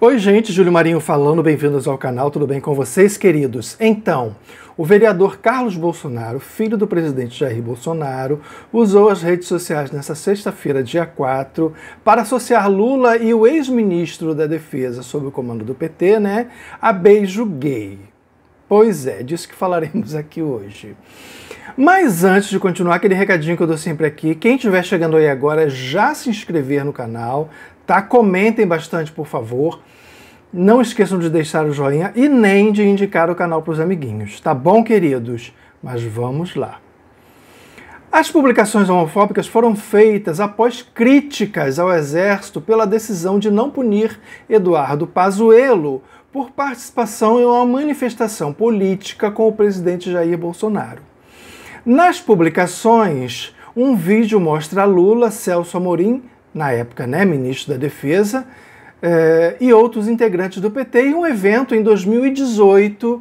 Oi, gente, Júlio Marinho falando, bem-vindos ao canal, tudo bem com vocês, queridos? Então, o vereador Carlos Bolsonaro, filho do presidente Jair Bolsonaro, usou as redes sociais nesta sexta-feira, dia 4, para associar Lula e o ex-ministro da Defesa, sob o comando do PT, né, a beijo gay. Pois é, disso que falaremos aqui hoje. Mas antes de continuar, aquele recadinho que eu dou sempre aqui, quem estiver chegando aí agora, já se inscrever no canal, tá? Comentem bastante, por favor. Não esqueçam de deixar o joinha e nem de indicar o canal para os amiguinhos, tá bom, queridos? Mas vamos lá. As publicações homofóbicas foram feitas após críticas ao Exército pela decisão de não punir Eduardo Pazuello por participação em uma manifestação política com o presidente Jair Bolsonaro. Nas publicações, um vídeo mostra Lula, Celso Amorim, na época né, ministro da Defesa, eh, e outros integrantes do PT em um evento em 2018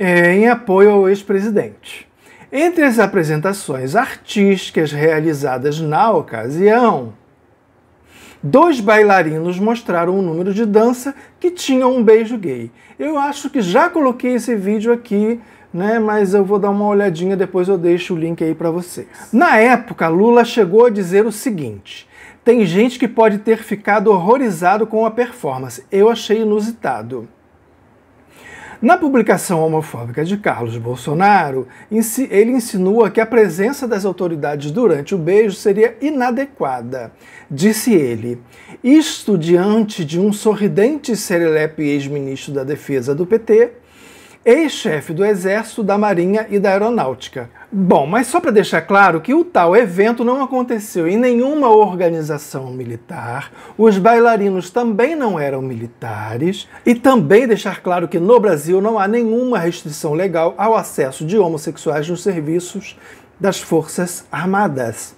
eh, em apoio ao ex-presidente. Entre as apresentações artísticas realizadas na ocasião, Dois bailarinos mostraram um número de dança que tinha um beijo gay. Eu acho que já coloquei esse vídeo aqui, né? Mas eu vou dar uma olhadinha depois eu deixo o link aí para vocês. Na época, Lula chegou a dizer o seguinte: tem gente que pode ter ficado horrorizado com a performance. Eu achei inusitado. Na publicação homofóbica de Carlos Bolsonaro, ele insinua que a presença das autoridades durante o beijo seria inadequada. Disse ele: Isto diante de um sorridente serelepe ex-ministro da Defesa do PT, ex-chefe do Exército, da Marinha e da Aeronáutica. Bom, mas só para deixar claro que o tal evento não aconteceu em nenhuma organização militar, os bailarinos também não eram militares, e também deixar claro que no Brasil não há nenhuma restrição legal ao acesso de homossexuais nos serviços das Forças Armadas.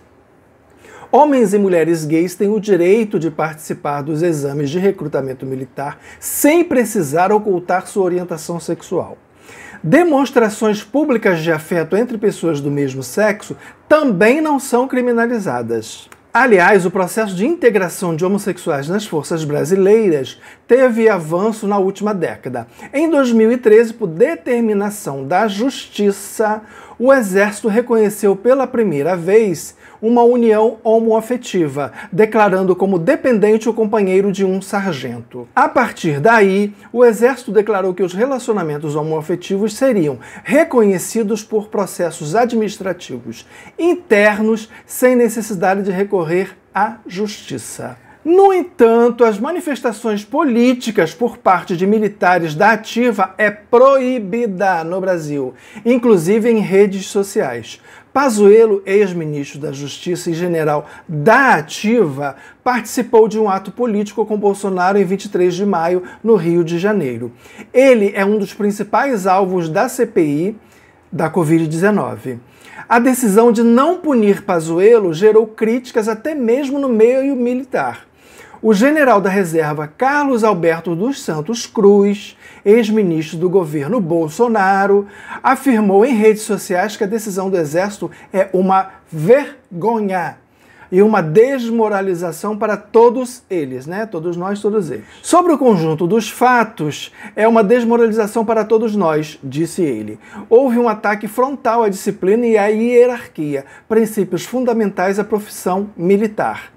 Homens e mulheres gays têm o direito de participar dos exames de recrutamento militar sem precisar ocultar sua orientação sexual. Demonstrações públicas de afeto entre pessoas do mesmo sexo também não são criminalizadas. Aliás, o processo de integração de homossexuais nas forças brasileiras teve avanço na última década. Em 2013, por determinação da Justiça, o Exército reconheceu pela primeira vez uma união homoafetiva, declarando como dependente o companheiro de um sargento. A partir daí, o Exército declarou que os relacionamentos homoafetivos seriam reconhecidos por processos administrativos internos, sem necessidade de recorrer à justiça. No entanto, as manifestações políticas por parte de militares da ativa é proibida no Brasil, inclusive em redes sociais. Pazuello, ex-ministro da Justiça e general da Ativa, participou de um ato político com Bolsonaro em 23 de maio, no Rio de Janeiro. Ele é um dos principais alvos da CPI da Covid-19. A decisão de não punir Pazuello gerou críticas até mesmo no meio militar o general da reserva Carlos Alberto dos Santos Cruz, ex-ministro do governo Bolsonaro, afirmou em redes sociais que a decisão do Exército é uma vergonha e uma desmoralização para todos eles, né? Todos nós, todos eles. Sobre o conjunto dos fatos, é uma desmoralização para todos nós, disse ele. Houve um ataque frontal à disciplina e à hierarquia, princípios fundamentais à profissão militar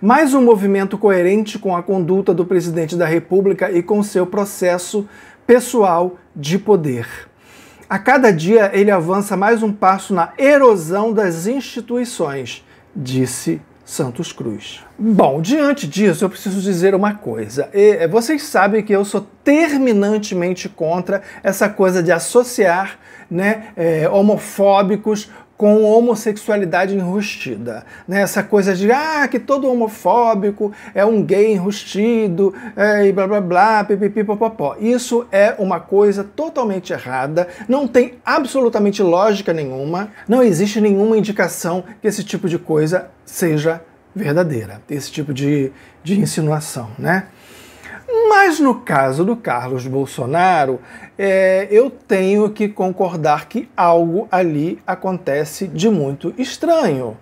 mais um movimento coerente com a conduta do presidente da República e com seu processo pessoal de poder. A cada dia ele avança mais um passo na erosão das instituições, disse Santos Cruz. Bom, diante disso, eu preciso dizer uma coisa. E, eh, vocês sabem que eu sou terminantemente contra essa coisa de associar né, é, homofóbicos com homossexualidade enrustida. Né? Essa coisa de ah, que todo homofóbico é um gay enrustido é, e blá blá blá, pipipi, popopó. Isso é uma coisa totalmente errada, não tem absolutamente lógica nenhuma, não existe nenhuma indicação que esse tipo de coisa seja verdadeira, esse tipo de, de insinuação. Né? Mas no caso do Carlos Bolsonaro, é, eu tenho que concordar que algo ali acontece de muito estranho.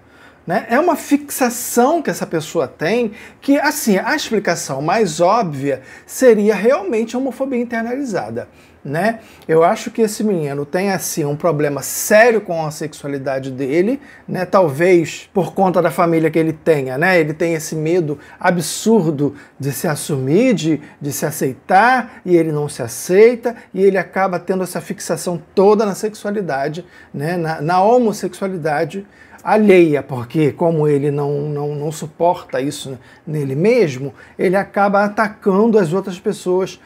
Né? É uma fixação que essa pessoa tem que, assim, a explicação mais óbvia seria realmente a homofobia internalizada né? Eu acho que esse menino tem assim um problema sério com a sexualidade dele, né? Talvez por conta da família que ele tenha, né? Ele tem esse medo absurdo de se assumir, de, de se aceitar e ele não se aceita e ele acaba tendo essa fixação toda na sexualidade, né? Na, na homossexualidade alheia, porque como ele não, não, não suporta isso nele mesmo, ele acaba atacando as outras pessoas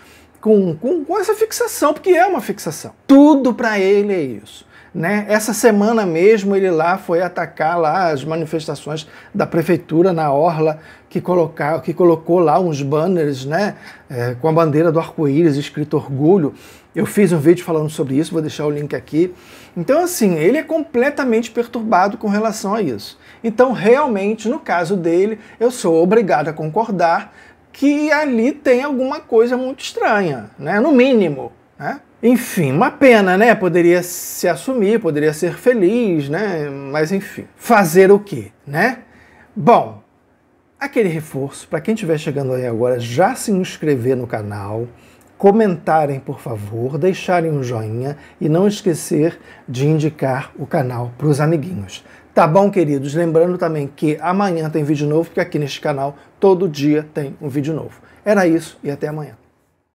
com, com, com essa fixação, porque é uma fixação. Tudo para ele é isso. Né? Essa semana mesmo ele lá foi atacar lá as manifestações da prefeitura na orla que, colocar, que colocou lá uns banners, né? É, com a bandeira do arco-íris escrito orgulho. Eu fiz um vídeo falando sobre isso, vou deixar o link aqui. Então assim, ele é completamente perturbado com relação a isso. Então realmente no caso dele, eu sou obrigado a concordar que ali tem alguma coisa muito estranha, né? No mínimo, né? Enfim, uma pena, né? Poderia se assumir, poderia ser feliz, né? Mas enfim, fazer o quê, né? Bom, aquele reforço para quem estiver chegando aí agora, já se inscrever no canal, comentarem, por favor, deixarem um joinha e não esquecer de indicar o canal para os amiguinhos. Tá bom, queridos? Lembrando também que amanhã tem vídeo novo, porque aqui neste canal todo dia tem um vídeo novo. Era isso e até amanhã.